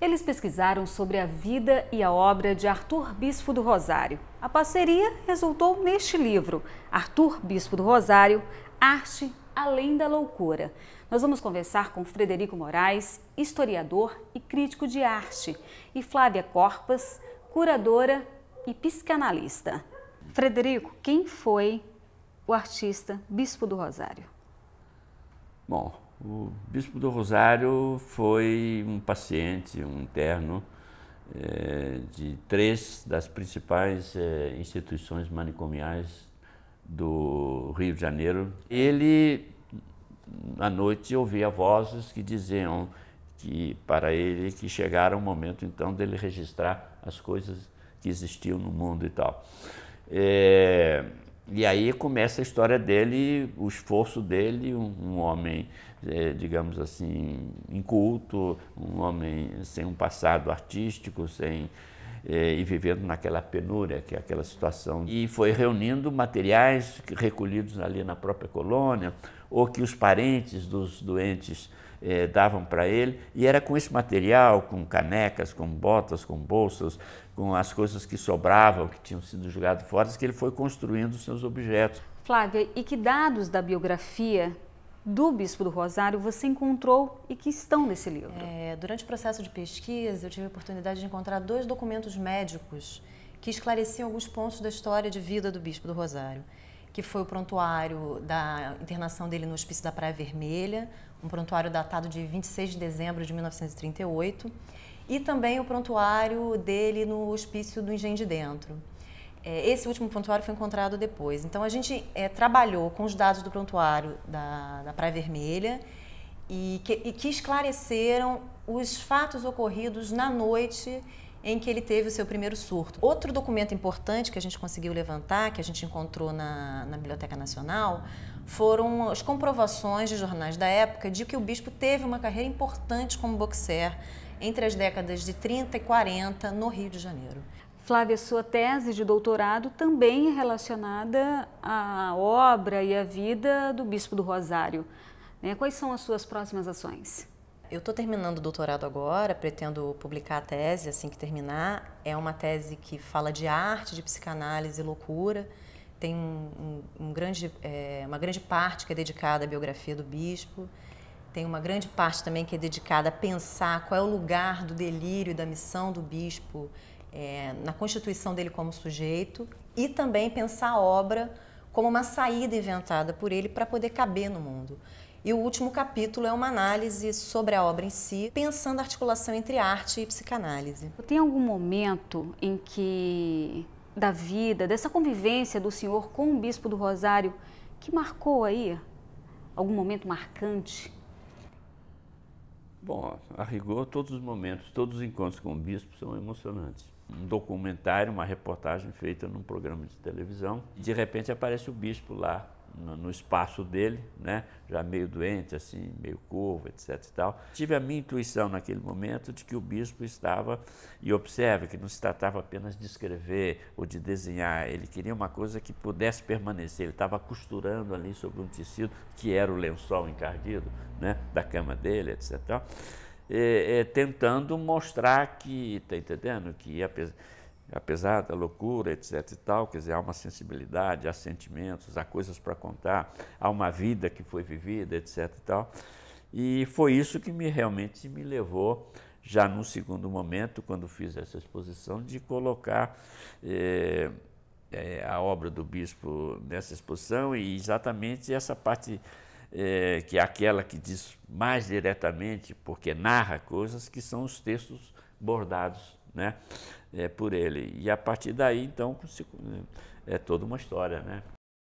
Eles pesquisaram sobre a vida e a obra de Arthur Bispo do Rosário. A parceria resultou neste livro, Arthur Bispo do Rosário, Arte Além da Loucura. Nós vamos conversar com Frederico Moraes, historiador e crítico de arte, e Flávia Corpas, curadora e psicanalista. Frederico, quem foi o artista Bispo do Rosário? Bom, o Bispo do Rosário foi um paciente, um interno é, de três das principais é, instituições manicomiais do Rio de Janeiro. Ele, à noite, ouvia vozes que diziam que para ele que chegara o momento então dele registrar as coisas que existiam no mundo e tal. É, e aí começa a história dele, o esforço dele, um, um homem é, digamos assim, inculto, um homem sem um passado artístico, sem é, e vivendo naquela penúria, que é aquela situação. E foi reunindo materiais recolhidos ali na própria colônia, ou que os parentes dos doentes é, davam para ele, e era com esse material, com canecas, com botas, com bolsas, com as coisas que sobravam, que tinham sido jogadas fora, que ele foi construindo os seus objetos. Flávia, e que dados da biografia do Bispo do Rosário você encontrou e que estão nesse livro? É, durante o processo de pesquisa, eu tive a oportunidade de encontrar dois documentos médicos que esclareciam alguns pontos da história de vida do Bispo do Rosário, que foi o prontuário da internação dele no Hospício da Praia Vermelha, um prontuário datado de 26 de dezembro de 1938, e também o prontuário dele no Hospício do Engenho de Dentro. É, esse último prontuário foi encontrado depois. Então, a gente é, trabalhou com os dados do prontuário da, da Praia Vermelha e que, e que esclareceram os fatos ocorridos na noite em que ele teve o seu primeiro surto. Outro documento importante que a gente conseguiu levantar, que a gente encontrou na, na, Biblioteca Nacional, foram as comprovações de jornais da época de que o bispo teve uma carreira importante como boxer entre as décadas de 30 e 40 no Rio de Janeiro. Flávia, sua tese de doutorado também é relacionada à obra e à vida do Bispo do Rosário. Né? Quais são as suas próximas ações? Eu estou terminando o doutorado agora, pretendo publicar a tese assim que terminar. É uma tese que fala de arte, de psicanálise e loucura. Tem um, um grande, é, uma grande parte que é dedicada à biografia do bispo. Tem uma grande parte também que é dedicada a pensar qual é o lugar do delírio e da missão do bispo é, na constituição dele como sujeito e também pensar a obra como uma saída inventada por ele para poder caber no mundo. E o último capítulo é uma análise sobre a obra em si, pensando a articulação entre arte e psicanálise. Tem algum momento em que da vida, dessa convivência do senhor com o bispo do Rosário que marcou aí algum momento marcante? Bom, a rigor, todos os momentos, todos os encontros com o bispo são emocionantes. Um documentário, uma reportagem feita num programa de televisão, de repente aparece o bispo lá no espaço dele, né? já meio doente, assim, meio curvo, etc. E tal. Tive a minha intuição naquele momento de que o bispo estava, e observe que não se tratava apenas de escrever ou de desenhar, ele queria uma coisa que pudesse permanecer, ele estava costurando ali sobre um tecido que era o lençol encardido né? da cama dele, etc. E, e, tentando mostrar que, está entendendo? Que apesar apesar da loucura, etc e tal, quer dizer, há uma sensibilidade, há sentimentos, há coisas para contar, há uma vida que foi vivida, etc e tal. E foi isso que me realmente me levou já no segundo momento, quando fiz essa exposição, de colocar eh, eh, a obra do bispo nessa exposição e exatamente essa parte eh, que é aquela que diz mais diretamente, porque narra coisas que são os textos bordados né? É, por ele. E a partir daí, então, é toda uma história, né?